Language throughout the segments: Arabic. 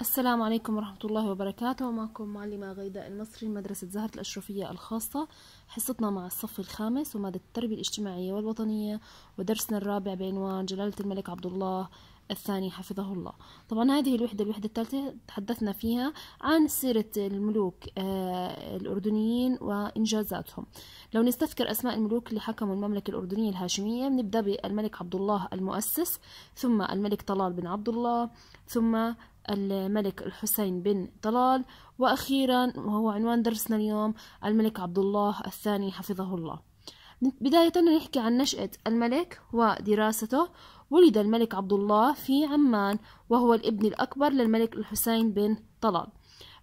السلام عليكم ورحمة الله وبركاته معكم معلمة غيداء المصري مدرسة زهرة الأشرفية الخاصة حصتنا مع الصف الخامس ومادة التربية الاجتماعية والوطنية ودرسنا الرابع بعنوان جلالة الملك عبد الله الثاني حفظه الله طبعا هذه الوحدة الوحدة الثالثة تحدثنا فيها عن سيرة الملوك آه، الأردنيين وإنجازاتهم لو نستذكر أسماء الملوك اللي حكموا المملكة الأردنية الهاشمية بنبدأ بالملك عبد الله المؤسس ثم الملك طلال بن عبد الله ثم الملك الحسين بن طلال وأخيرا وهو عنوان درسنا اليوم الملك عبد الله الثاني حفظه الله بداية نحكي عن نشأة الملك ودراسته ولد الملك عبد الله في عمان وهو الابن الأكبر للملك الحسين بن طلال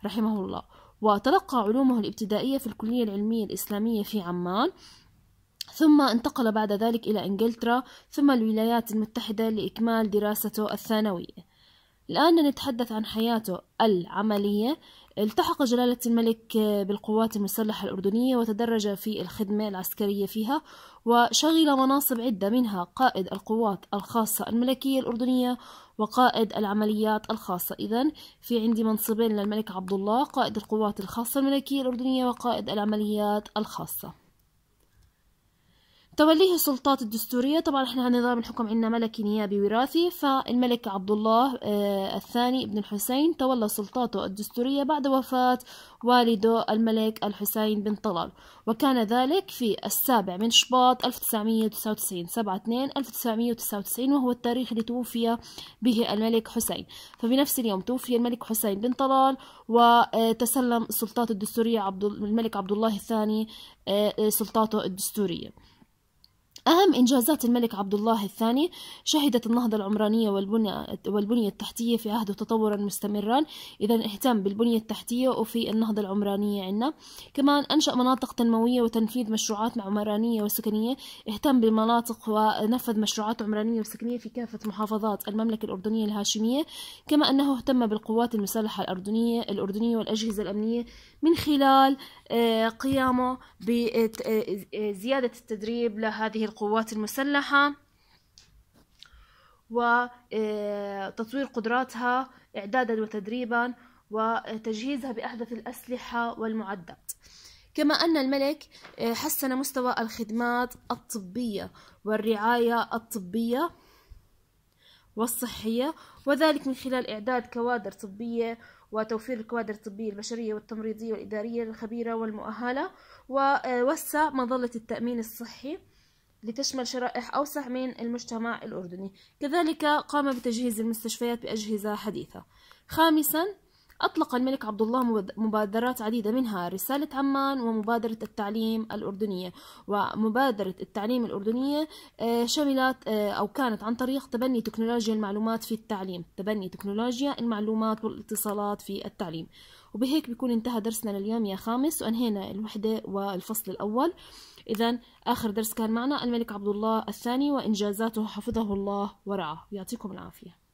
رحمه الله وتلقى علومه الابتدائية في الكلية العلمية الإسلامية في عمان ثم انتقل بعد ذلك إلى إنجلترا ثم الولايات المتحدة لإكمال دراسته الثانوية الآن نتحدث عن حياته العملية التحق جلالة الملك بالقوات المسلحة الأردنية وتدرج في الخدمة العسكرية فيها وشغل مناصب عدة منها قائد القوات الخاصة الملكية الأردنية وقائد العمليات الخاصة إذا في عندي منصبين للملك عبد الله قائد القوات الخاصة الملكية الأردنية وقائد العمليات الخاصة توليه السلطات الدستورية طبعا احنا نظام الحكم عندنا ملكي نيابي وراثي فالملك عبد الله آه، الثاني ابن الحسين تولى سلطاته الدستورية بعد وفاة والده الملك الحسين بن طلال وكان ذلك في السابع من شباط 1999 سبعة 2 1999 وهو التاريخ اللي توفي به الملك حسين فبنفس اليوم توفي الملك حسين بن طلال وتسلم السلطات الدستورية عبد الملك عبد الله الثاني آه، آه، سلطاته الدستورية أهم إنجازات الملك عبد الله الثاني شهدت النهضة العمرانية والبنية, والبنية التحتية في عهده تطورا مستمرا إذا اهتم بالبنية التحتية وفي النهضة العمرانية عندنا كمان أنشأ مناطق تنموية وتنفيذ مشروعات عمرانية وسكنية اهتم بالمناطق ونفذ مشروعات عمرانية وسكنية في كافة محافظات المملكة الأردنية الهاشمية كما أنه اهتم بالقوات المسلحة الأردنية الأردنية والأجهزة الأمنية من خلال آه، قيامه بزيادة آه، آه، التدريب لهذه القوات القوات المسلحة وتطوير آه، قدراتها إعدادا وتدريبا وتجهيزها بأحدث الأسلحة والمعدات كما أن الملك آه، حسن مستوى الخدمات الطبية والرعاية الطبية والصحية وذلك من خلال إعداد كوادر طبية وتوفير الكوادر الطبية البشرية والتمريضية والإدارية الخبيرة والمؤهلة ووسع آه، مظلة التأمين الصحي لتشمل شرائح أوسع من المجتمع الأردني كذلك قام بتجهيز المستشفيات بأجهزة حديثة خامساً أطلق الملك عبد الله مبادرات عديدة منها رسالة عمان ومبادرة التعليم الأردنية ومبادرة التعليم الأردنية آه، شملت آه، أو كانت عن طريق تبني تكنولوجيا المعلومات في التعليم تبني تكنولوجيا المعلومات والاتصالات في التعليم وبهيك بيكون انتهى درسنا لليوم يا خامس وانهينا الوحدة والفصل الأول إذا آخر درس كان معنا الملك عبد الله الثاني وإنجازاته حفظه الله ورعاه يعطيكم العافية